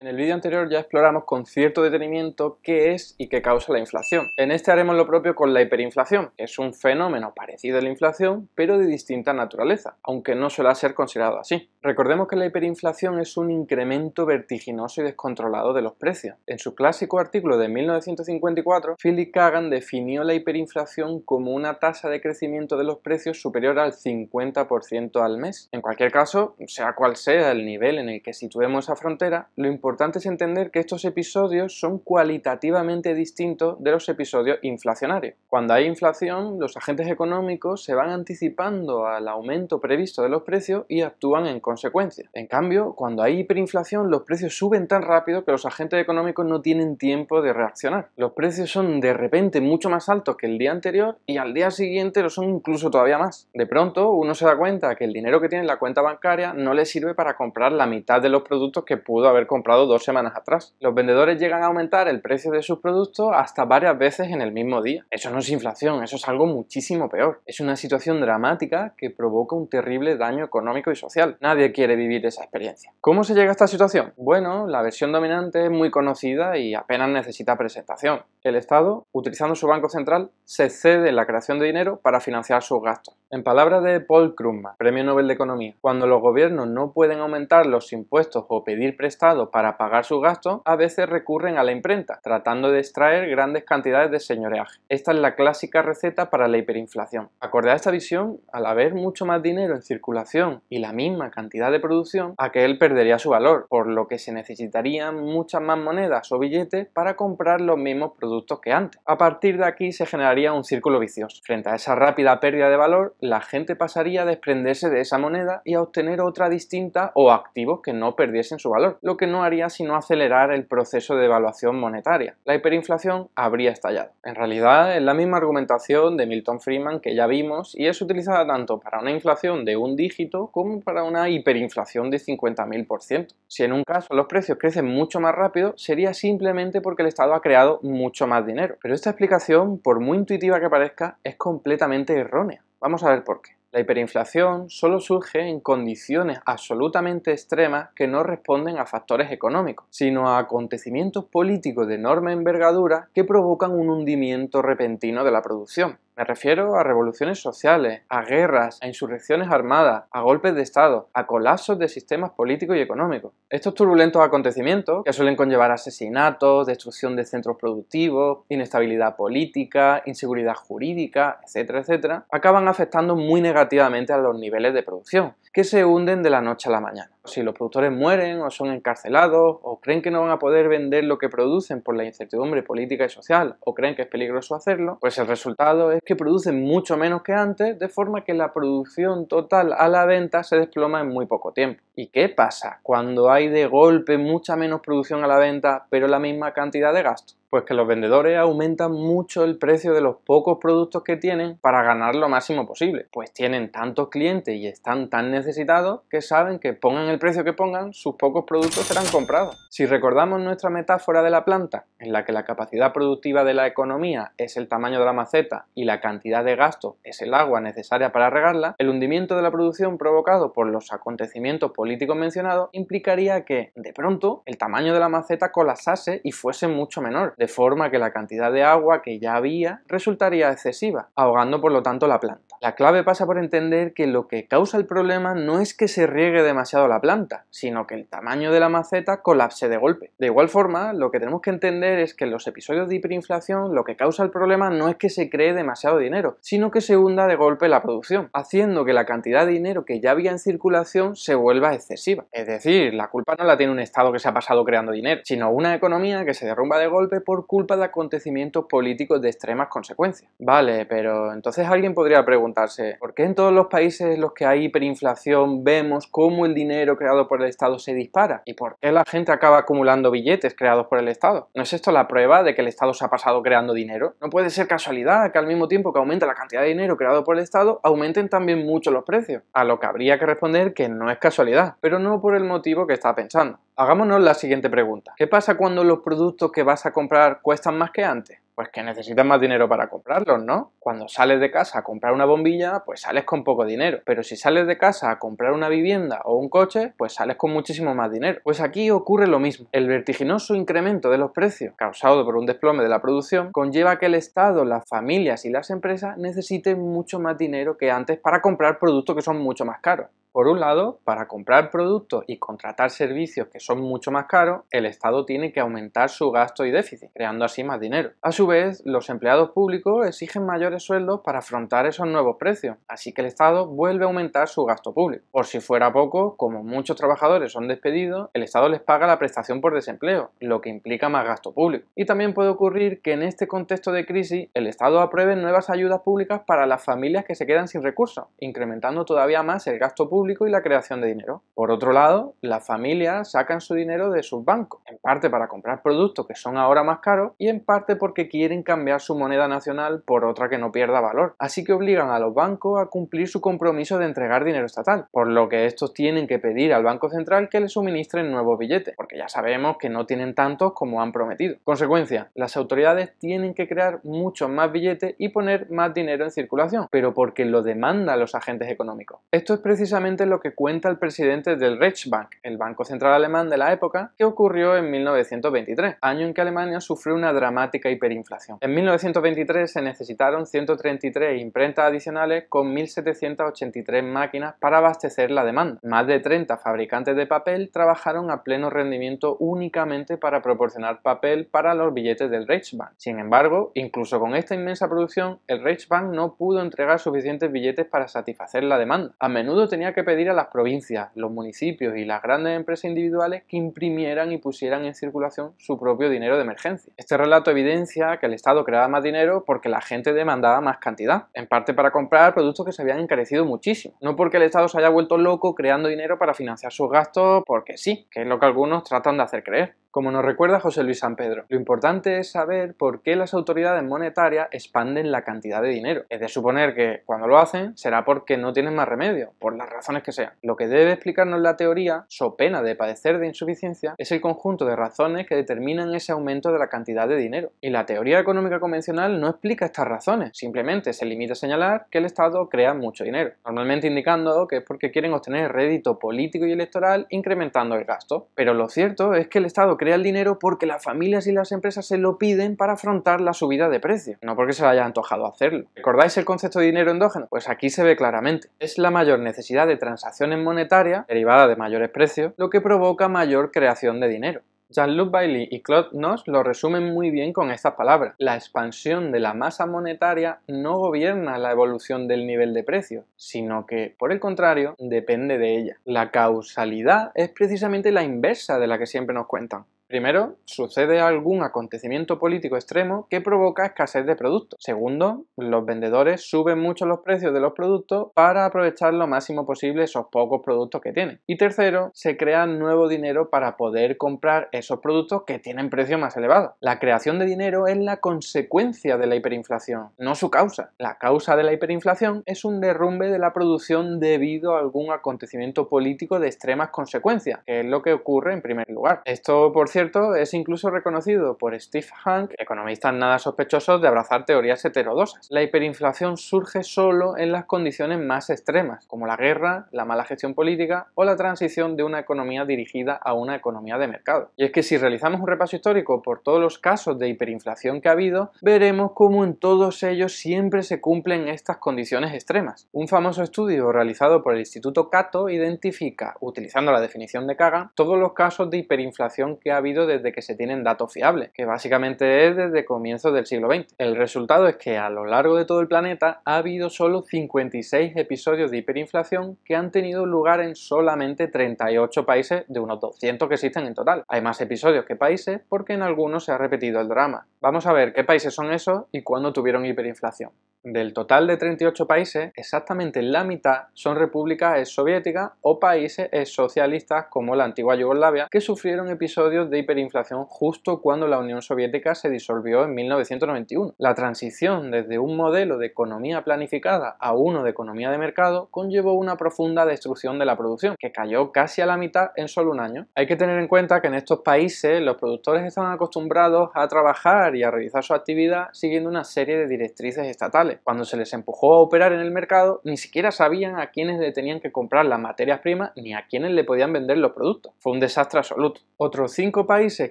En el vídeo anterior ya exploramos con cierto detenimiento qué es y qué causa la inflación. En este haremos lo propio con la hiperinflación. Es un fenómeno parecido a la inflación, pero de distinta naturaleza, aunque no suele ser considerado así. Recordemos que la hiperinflación es un incremento vertiginoso y descontrolado de los precios. En su clásico artículo de 1954, Philip Kagan definió la hiperinflación como una tasa de crecimiento de los precios superior al 50% al mes. En cualquier caso, sea cual sea el nivel en el que situemos esa frontera, lo importante importante es entender que estos episodios son cualitativamente distintos de los episodios inflacionarios. Cuando hay inflación, los agentes económicos se van anticipando al aumento previsto de los precios y actúan en consecuencia. En cambio, cuando hay hiperinflación, los precios suben tan rápido que los agentes económicos no tienen tiempo de reaccionar. Los precios son de repente mucho más altos que el día anterior y al día siguiente lo son incluso todavía más. De pronto, uno se da cuenta que el dinero que tiene en la cuenta bancaria no le sirve para comprar la mitad de los productos que pudo haber comprado dos semanas atrás. Los vendedores llegan a aumentar el precio de sus productos hasta varias veces en el mismo día. Eso no es inflación, eso es algo muchísimo peor. Es una situación dramática que provoca un terrible daño económico y social. Nadie quiere vivir esa experiencia. ¿Cómo se llega a esta situación? Bueno, la versión dominante es muy conocida y apenas necesita presentación. El Estado, utilizando su Banco Central, se cede en la creación de dinero para financiar sus gastos. En palabras de Paul Krugman, Premio Nobel de Economía, cuando los gobiernos no pueden aumentar los impuestos o pedir prestado para pagar sus gastos, a veces recurren a la imprenta, tratando de extraer grandes cantidades de señoreaje. Esta es la clásica receta para la hiperinflación. Acorde a esta visión, al haber mucho más dinero en circulación y la misma cantidad de producción, aquel perdería su valor, por lo que se necesitarían muchas más monedas o billetes para comprar los mismos productos que antes. A partir de aquí se generaría un círculo vicioso. Frente a esa rápida pérdida de valor, la gente pasaría a desprenderse de esa moneda y a obtener otra distinta o activos que no perdiesen su valor, lo que no haría sino acelerar el proceso de evaluación monetaria. La hiperinflación habría estallado. En realidad es la misma argumentación de Milton Friedman que ya vimos y es utilizada tanto para una inflación de un dígito como para una hiperinflación de 50.000%. Si en un caso los precios crecen mucho más rápido, sería simplemente porque el Estado ha creado mucho más dinero. Pero esta explicación, por muy intuitiva que parezca, es completamente errónea. Vamos a ver por qué. La hiperinflación solo surge en condiciones absolutamente extremas que no responden a factores económicos, sino a acontecimientos políticos de enorme envergadura que provocan un hundimiento repentino de la producción. Me refiero a revoluciones sociales, a guerras, a insurrecciones armadas, a golpes de Estado, a colapsos de sistemas políticos y económicos. Estos turbulentos acontecimientos, que suelen conllevar asesinatos, destrucción de centros productivos, inestabilidad política, inseguridad jurídica, etcétera, etcétera, acaban afectando muy negativamente a los niveles de producción, que se hunden de la noche a la mañana. Si los productores mueren o son encarcelados o creen que no van a poder vender lo que producen por la incertidumbre política y social o creen que es peligroso hacerlo, pues el resultado es que producen mucho menos que antes, de forma que la producción total a la venta se desploma en muy poco tiempo. ¿Y qué pasa cuando hay de golpe mucha menos producción a la venta, pero la misma cantidad de gasto? Pues que los vendedores aumentan mucho el precio de los pocos productos que tienen para ganar lo máximo posible. Pues tienen tantos clientes y están tan necesitados que saben que pongan el precio que pongan, sus pocos productos serán comprados. Si recordamos nuestra metáfora de la planta, en la que la capacidad productiva de la economía es el tamaño de la maceta y la cantidad de gasto es el agua necesaria para regarla, el hundimiento de la producción provocado por los acontecimientos políticos mencionados implicaría que, de pronto, el tamaño de la maceta colapsase y fuese mucho menor de forma que la cantidad de agua que ya había resultaría excesiva, ahogando por lo tanto la planta. La clave pasa por entender que lo que causa el problema no es que se riegue demasiado la planta, sino que el tamaño de la maceta colapse de golpe. De igual forma, lo que tenemos que entender es que en los episodios de hiperinflación lo que causa el problema no es que se cree demasiado dinero, sino que se hunda de golpe la producción, haciendo que la cantidad de dinero que ya había en circulación se vuelva excesiva. Es decir, la culpa no la tiene un Estado que se ha pasado creando dinero, sino una economía que se derrumba de golpe por culpa de acontecimientos políticos de extremas consecuencias. Vale, pero entonces alguien podría preguntarse, ¿por qué en todos los países en los que hay hiperinflación vemos cómo el dinero creado por el Estado se dispara? ¿Y por qué la gente acaba acumulando billetes creados por el Estado? ¿No es esto la prueba de que el Estado se ha pasado creando dinero? No puede ser casualidad que al mismo tiempo que aumenta la cantidad de dinero creado por el Estado, aumenten también mucho los precios. A lo que habría que responder que no es casualidad, pero no por el motivo que está pensando. Hagámonos la siguiente pregunta. ¿Qué pasa cuando los productos que vas a comprar cuestan más que antes? Pues que necesitas más dinero para comprarlos, ¿no? Cuando sales de casa a comprar una bombilla, pues sales con poco dinero. Pero si sales de casa a comprar una vivienda o un coche, pues sales con muchísimo más dinero. Pues aquí ocurre lo mismo. El vertiginoso incremento de los precios causado por un desplome de la producción conlleva que el Estado, las familias y las empresas necesiten mucho más dinero que antes para comprar productos que son mucho más caros. Por un lado, para comprar productos y contratar servicios que son mucho más caros, el Estado tiene que aumentar su gasto y déficit, creando así más dinero. A su vez, los empleados públicos exigen mayores sueldos para afrontar esos nuevos precios, así que el Estado vuelve a aumentar su gasto público. Por si fuera poco, como muchos trabajadores son despedidos, el Estado les paga la prestación por desempleo, lo que implica más gasto público. Y también puede ocurrir que en este contexto de crisis el Estado apruebe nuevas ayudas públicas para las familias que se quedan sin recursos, incrementando todavía más el gasto público y la creación de dinero. Por otro lado, las familias sacan su dinero de sus bancos, en parte para comprar productos que son ahora más caros y en parte porque quieren cambiar su moneda nacional por otra que no pierda valor. Así que obligan a los bancos a cumplir su compromiso de entregar dinero estatal, por lo que estos tienen que pedir al Banco Central que les suministren nuevos billetes, porque ya sabemos que no tienen tantos como han prometido. Consecuencia, las autoridades tienen que crear muchos más billetes y poner más dinero en circulación, pero porque lo demandan los agentes económicos. Esto es precisamente lo que cuenta el presidente del Reichsbank, el Banco Central Alemán de la época, que ocurrió en 1923, año en que Alemania sufrió una dramática hiperinflación. En 1923 se necesitaron 133 imprentas adicionales con 1.783 máquinas para abastecer la demanda. Más de 30 fabricantes de papel trabajaron a pleno rendimiento únicamente para proporcionar papel para los billetes del Reichsbank. Sin embargo, incluso con esta inmensa producción, el Reichsbank no pudo entregar suficientes billetes para satisfacer la demanda. A menudo tenía que pedir a las provincias, los municipios y las grandes empresas individuales que imprimieran y pusieran en circulación su propio dinero de emergencia. Este relato evidencia que el Estado creaba más dinero porque la gente demandaba dada más cantidad, en parte para comprar productos que se habían encarecido muchísimo. No porque el Estado se haya vuelto loco creando dinero para financiar sus gastos, porque sí, que es lo que algunos tratan de hacer creer. Como nos recuerda José Luis San Pedro, lo importante es saber por qué las autoridades monetarias expanden la cantidad de dinero. Es de suponer que cuando lo hacen será porque no tienen más remedio, por las razones que sean. Lo que debe explicarnos la teoría, so pena de padecer de insuficiencia, es el conjunto de razones que determinan ese aumento de la cantidad de dinero. Y la teoría económica convencional no explica estas razones, simplemente se limita a señalar que el Estado crea mucho dinero, normalmente indicando que es porque quieren obtener rédito político y electoral incrementando el gasto. Pero lo cierto es que el Estado crea el dinero porque las familias y las empresas se lo piden para afrontar la subida de precio, no porque se le haya antojado hacerlo. ¿Recordáis el concepto de dinero endógeno? Pues aquí se ve claramente. Es la mayor necesidad de transacciones monetarias derivada de mayores precios lo que provoca mayor creación de dinero. Jean-Luc Bailly y Claude Noss lo resumen muy bien con estas palabras. La expansión de la masa monetaria no gobierna la evolución del nivel de precio, sino que, por el contrario, depende de ella. La causalidad es precisamente la inversa de la que siempre nos cuentan. Primero, sucede algún acontecimiento político extremo que provoca escasez de productos. Segundo, los vendedores suben mucho los precios de los productos para aprovechar lo máximo posible esos pocos productos que tienen. Y tercero, se crea nuevo dinero para poder comprar esos productos que tienen precios más elevados. La creación de dinero es la consecuencia de la hiperinflación, no su causa. La causa de la hiperinflación es un derrumbe de la producción debido a algún acontecimiento político de extremas consecuencias, que es lo que ocurre en primer lugar. Esto, por cierto, es incluso reconocido por Steve Hank, economistas nada sospechosos de abrazar teorías heterodosas. La hiperinflación surge solo en las condiciones más extremas, como la guerra, la mala gestión política o la transición de una economía dirigida a una economía de mercado. Y es que si realizamos un repaso histórico por todos los casos de hiperinflación que ha habido, veremos cómo en todos ellos siempre se cumplen estas condiciones extremas. Un famoso estudio realizado por el Instituto Cato identifica, utilizando la definición de Kagan, todos los casos de hiperinflación que ha habido desde que se tienen datos fiables, que básicamente es desde comienzos del siglo XX. El resultado es que a lo largo de todo el planeta ha habido solo 56 episodios de hiperinflación que han tenido lugar en solamente 38 países de unos 200 que existen en total. Hay más episodios que países porque en algunos se ha repetido el drama. Vamos a ver qué países son esos y cuándo tuvieron hiperinflación. Del total de 38 países, exactamente la mitad son repúblicas soviéticas o países socialistas como la antigua Yugoslavia que sufrieron episodios de hiperinflación justo cuando la Unión Soviética se disolvió en 1991. La transición desde un modelo de economía planificada a uno de economía de mercado conllevó una profunda destrucción de la producción, que cayó casi a la mitad en solo un año. Hay que tener en cuenta que en estos países los productores estaban acostumbrados a trabajar y a realizar su actividad siguiendo una serie de directrices estatales. Cuando se les empujó a operar en el mercado, ni siquiera sabían a quiénes le tenían que comprar las materias primas ni a quiénes le podían vender los productos. Fue un desastre absoluto. Otros cinco países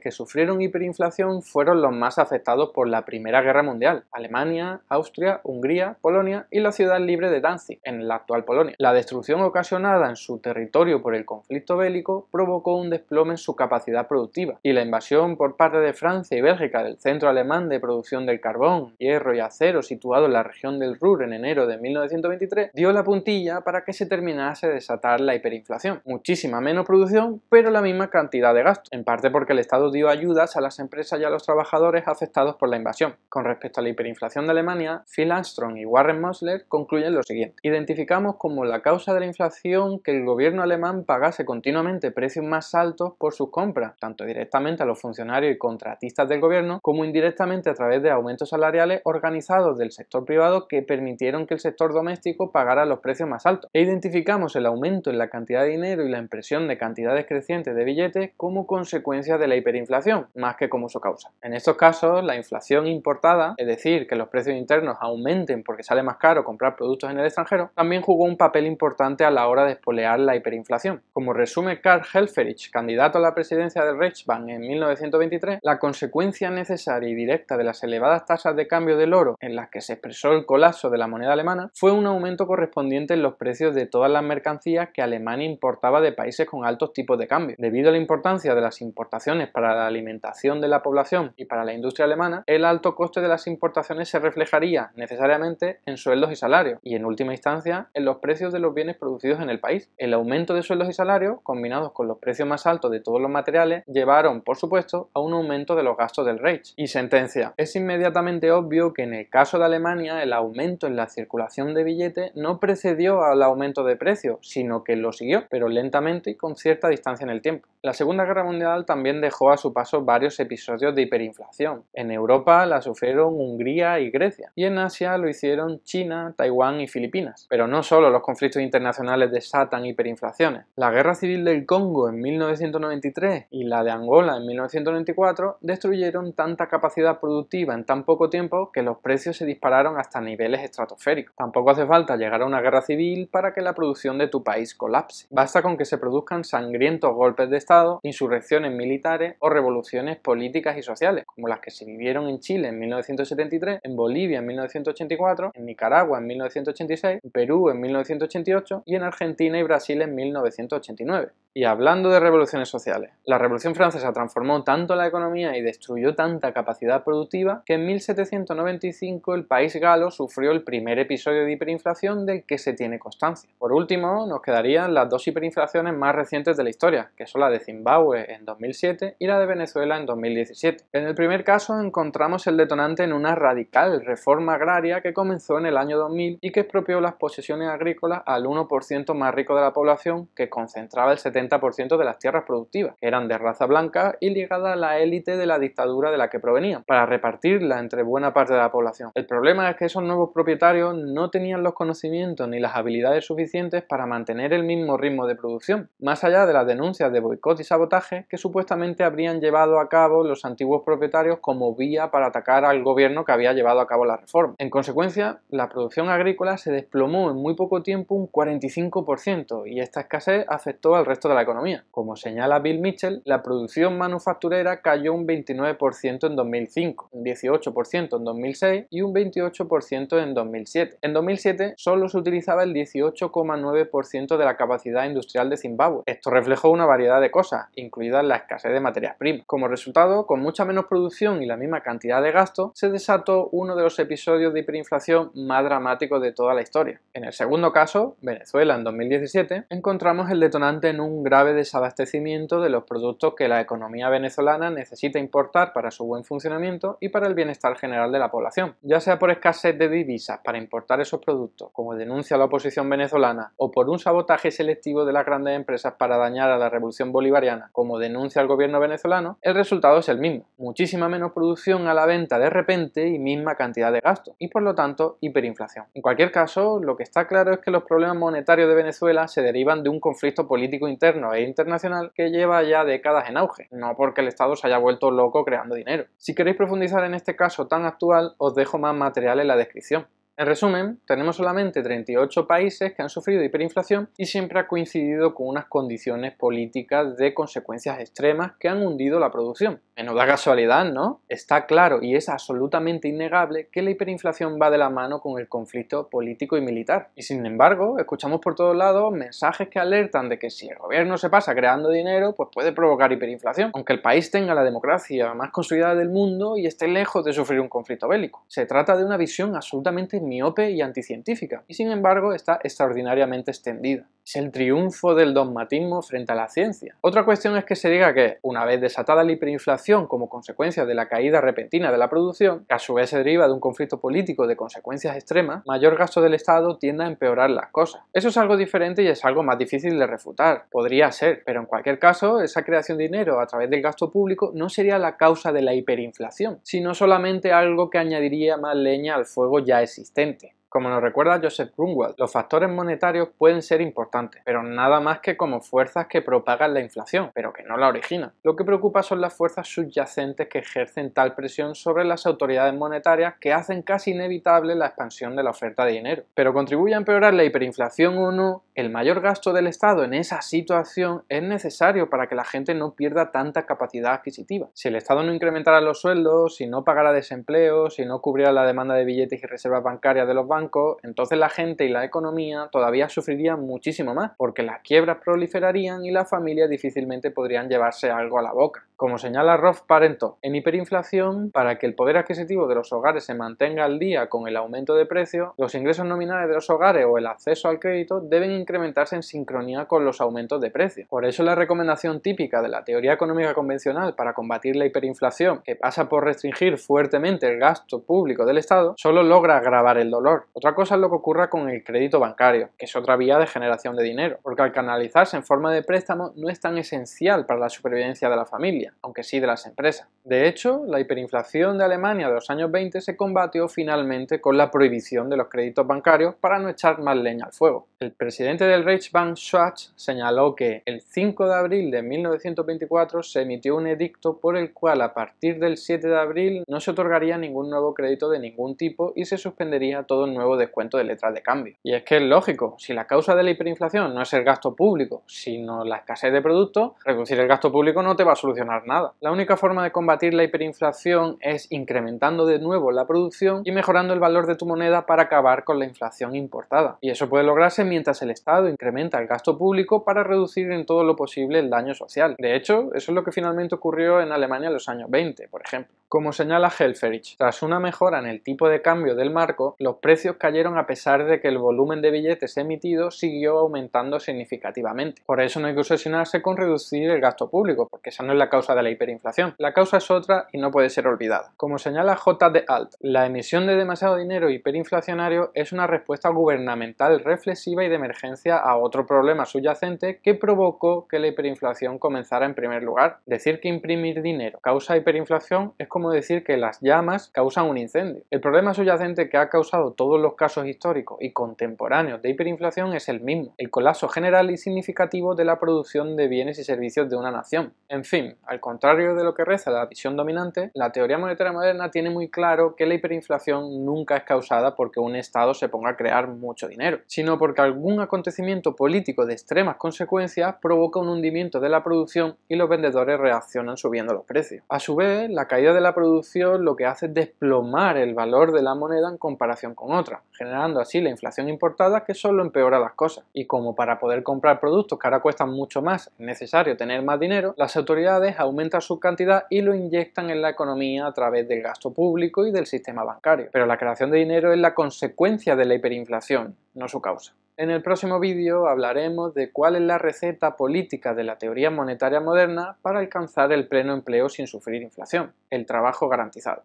que sufrieron hiperinflación fueron los más afectados por la Primera Guerra Mundial, Alemania, Austria, Hungría, Polonia y la ciudad libre de Danzig, en la actual Polonia. La destrucción ocasionada en su territorio por el conflicto bélico provocó un desplome en su capacidad productiva, y la invasión por parte de Francia y Bélgica del centro alemán de producción del carbón, hierro y acero situado en la región del Ruhr en enero de 1923 dio la puntilla para que se terminase de desatar la hiperinflación. Muchísima menos producción, pero la misma cantidad de gasto, en parte por que el Estado dio ayudas a las empresas y a los trabajadores afectados por la invasión. Con respecto a la hiperinflación de Alemania, Phil Armstrong y Warren Mosler concluyen lo siguiente. Identificamos como la causa de la inflación que el gobierno alemán pagase continuamente precios más altos por sus compras, tanto directamente a los funcionarios y contratistas del gobierno, como indirectamente a través de aumentos salariales organizados del sector privado que permitieron que el sector doméstico pagara los precios más altos. E identificamos el aumento en la cantidad de dinero y la impresión de cantidades crecientes de billetes como consecuencia de la hiperinflación, más que como su causa. En estos casos, la inflación importada, es decir, que los precios internos aumenten porque sale más caro comprar productos en el extranjero, también jugó un papel importante a la hora de espolear la hiperinflación. Como resume Karl Helferich, candidato a la presidencia del Reichsbank en 1923, la consecuencia necesaria y directa de las elevadas tasas de cambio del oro en las que se expresó el colapso de la moneda alemana fue un aumento correspondiente en los precios de todas las mercancías que Alemania importaba de países con altos tipos de cambio. Debido a la importancia de las importaciones para la alimentación de la población y para la industria alemana, el alto coste de las importaciones se reflejaría necesariamente en sueldos y salarios y en última instancia en los precios de los bienes producidos en el país. El aumento de sueldos y salarios, combinados con los precios más altos de todos los materiales, llevaron, por supuesto, a un aumento de los gastos del Reich. Y sentencia. Es inmediatamente obvio que en el caso de Alemania el aumento en la circulación de billetes no precedió al aumento de precios, sino que lo siguió, pero lentamente y con cierta distancia en el tiempo. La Segunda Guerra Mundial también dejó a su paso varios episodios de hiperinflación. En Europa la sufrieron Hungría y Grecia, y en Asia lo hicieron China, Taiwán y Filipinas. Pero no solo los conflictos internacionales desatan hiperinflaciones. La guerra civil del Congo en 1993 y la de Angola en 1994 destruyeron tanta capacidad productiva en tan poco tiempo que los precios se dispararon hasta niveles estratosféricos. Tampoco hace falta llegar a una guerra civil para que la producción de tu país colapse. Basta con que se produzcan sangrientos golpes de Estado, insurrecciones militares, militares o revoluciones políticas y sociales, como las que se vivieron en Chile en 1973, en Bolivia en 1984, en Nicaragua en 1986, en Perú en 1988 y en Argentina y Brasil en 1989. Y hablando de revoluciones sociales, la Revolución Francesa transformó tanto la economía y destruyó tanta capacidad productiva que en 1795 el país galo sufrió el primer episodio de hiperinflación del que se tiene constancia. Por último, nos quedarían las dos hiperinflaciones más recientes de la historia, que son la de Zimbabue en 2007 y la de Venezuela en 2017. En el primer caso encontramos el detonante en una radical reforma agraria que comenzó en el año 2000 y que expropió las posesiones agrícolas al 1% más rico de la población, que concentraba el 70% ciento de las tierras productivas, eran de raza blanca y ligada a la élite de la dictadura de la que provenían, para repartirla entre buena parte de la población. El problema es que esos nuevos propietarios no tenían los conocimientos ni las habilidades suficientes para mantener el mismo ritmo de producción, más allá de las denuncias de boicot y sabotaje que supuestamente habrían llevado a cabo los antiguos propietarios como vía para atacar al gobierno que había llevado a cabo la reforma. En consecuencia, la producción agrícola se desplomó en muy poco tiempo un 45% y esta escasez afectó al resto de la economía. Como señala Bill Mitchell, la producción manufacturera cayó un 29% en 2005, un 18% en 2006 y un 28% en 2007. En 2007 solo se utilizaba el 18,9% de la capacidad industrial de Zimbabue. Esto reflejó una variedad de cosas, incluida la escasez de materias primas. Como resultado, con mucha menos producción y la misma cantidad de gasto, se desató uno de los episodios de hiperinflación más dramáticos de toda la historia. En el segundo caso, Venezuela en 2017, encontramos el detonante en un grave desabastecimiento de los productos que la economía venezolana necesita importar para su buen funcionamiento y para el bienestar general de la población, ya sea por escasez de divisas para importar esos productos, como denuncia la oposición venezolana, o por un sabotaje selectivo de las grandes empresas para dañar a la revolución bolivariana, como denuncia el gobierno venezolano, el resultado es el mismo, muchísima menos producción a la venta de repente y misma cantidad de gasto, y por lo tanto hiperinflación. En cualquier caso, lo que está claro es que los problemas monetarios de Venezuela se derivan de un conflicto político interno e internacional que lleva ya décadas en auge, no porque el Estado se haya vuelto loco creando dinero. Si queréis profundizar en este caso tan actual, os dejo más material en la descripción. En resumen, tenemos solamente 38 países que han sufrido hiperinflación y siempre ha coincidido con unas condiciones políticas de consecuencias extremas que han hundido la producción. Menuda casualidad, ¿no? Está claro y es absolutamente innegable que la hiperinflación va de la mano con el conflicto político y militar. Y sin embargo, escuchamos por todos lados mensajes que alertan de que si el gobierno se pasa creando dinero, pues puede provocar hiperinflación, aunque el país tenga la democracia más construida del mundo y esté lejos de sufrir un conflicto bélico. Se trata de una visión absolutamente miope y anticientífica, y sin embargo está extraordinariamente extendida es el triunfo del dogmatismo frente a la ciencia. Otra cuestión es que se diga que, una vez desatada la hiperinflación como consecuencia de la caída repentina de la producción, que a su vez se deriva de un conflicto político de consecuencias extremas, mayor gasto del Estado tiende a empeorar las cosas. Eso es algo diferente y es algo más difícil de refutar. Podría ser, pero en cualquier caso, esa creación de dinero a través del gasto público no sería la causa de la hiperinflación, sino solamente algo que añadiría más leña al fuego ya existente. Como nos recuerda Joseph Grunwald, los factores monetarios pueden ser importantes, pero nada más que como fuerzas que propagan la inflación, pero que no la originan. Lo que preocupa son las fuerzas subyacentes que ejercen tal presión sobre las autoridades monetarias que hacen casi inevitable la expansión de la oferta de dinero. Pero contribuye a empeorar la hiperinflación o no, el mayor gasto del Estado en esa situación es necesario para que la gente no pierda tanta capacidad adquisitiva. Si el Estado no incrementara los sueldos, si no pagara desempleo, si no cubriera la demanda de billetes y reservas bancarias de los bancos, entonces la gente y la economía todavía sufrirían muchísimo más, porque las quiebras proliferarían y las familias difícilmente podrían llevarse algo a la boca. Como señala Roth Parento, en hiperinflación, para que el poder adquisitivo de los hogares se mantenga al día con el aumento de precios, los ingresos nominales de los hogares o el acceso al crédito deben incrementarse en sincronía con los aumentos de precios. Por eso la recomendación típica de la teoría económica convencional para combatir la hiperinflación, que pasa por restringir fuertemente el gasto público del Estado, solo logra agravar el dolor, otra cosa es lo que ocurra con el crédito bancario, que es otra vía de generación de dinero, porque al canalizarse en forma de préstamo no es tan esencial para la supervivencia de la familia, aunque sí de las empresas. De hecho, la hiperinflación de Alemania de los años 20 se combatió finalmente con la prohibición de los créditos bancarios para no echar más leña al fuego. El presidente del Reichsbank, Schwarz, señaló que el 5 de abril de 1924 se emitió un edicto por el cual a partir del 7 de abril no se otorgaría ningún nuevo crédito de ningún tipo y se suspendería todo nuevo descuento de letras de cambio. Y es que es lógico, si la causa de la hiperinflación no es el gasto público, sino la escasez de productos, reducir el gasto público no te va a solucionar nada. La única forma de combatir la hiperinflación es incrementando de nuevo la producción y mejorando el valor de tu moneda para acabar con la inflación importada. Y eso puede lograrse mientras el Estado incrementa el gasto público para reducir en todo lo posible el daño social. De hecho, eso es lo que finalmente ocurrió en Alemania en los años 20, por ejemplo. Como señala Helferich, tras una mejora en el tipo de cambio del marco, los precios cayeron a pesar de que el volumen de billetes emitidos siguió aumentando significativamente. Por eso no hay que obsesionarse con reducir el gasto público, porque esa no es la causa de la hiperinflación. La causa es otra y no puede ser olvidada. Como señala J. Alt, la emisión de demasiado dinero hiperinflacionario es una respuesta gubernamental reflexiva y de emergencia a otro problema subyacente que provocó que la hiperinflación comenzara en primer lugar. Decir que imprimir dinero causa hiperinflación es como decir que las llamas causan un incendio. El problema subyacente que ha causado todo los casos históricos y contemporáneos de hiperinflación es el mismo, el colapso general y significativo de la producción de bienes y servicios de una nación. En fin, al contrario de lo que reza la visión dominante, la teoría monetaria moderna tiene muy claro que la hiperinflación nunca es causada porque un Estado se ponga a crear mucho dinero, sino porque algún acontecimiento político de extremas consecuencias provoca un hundimiento de la producción y los vendedores reaccionan subiendo los precios. A su vez, la caída de la producción lo que hace es desplomar el valor de la moneda en comparación con otros generando así la inflación importada que solo empeora las cosas. Y como para poder comprar productos que ahora cuestan mucho más es necesario tener más dinero, las autoridades aumentan su cantidad y lo inyectan en la economía a través del gasto público y del sistema bancario. Pero la creación de dinero es la consecuencia de la hiperinflación, no su causa. En el próximo vídeo hablaremos de cuál es la receta política de la teoría monetaria moderna para alcanzar el pleno empleo sin sufrir inflación, el trabajo garantizado.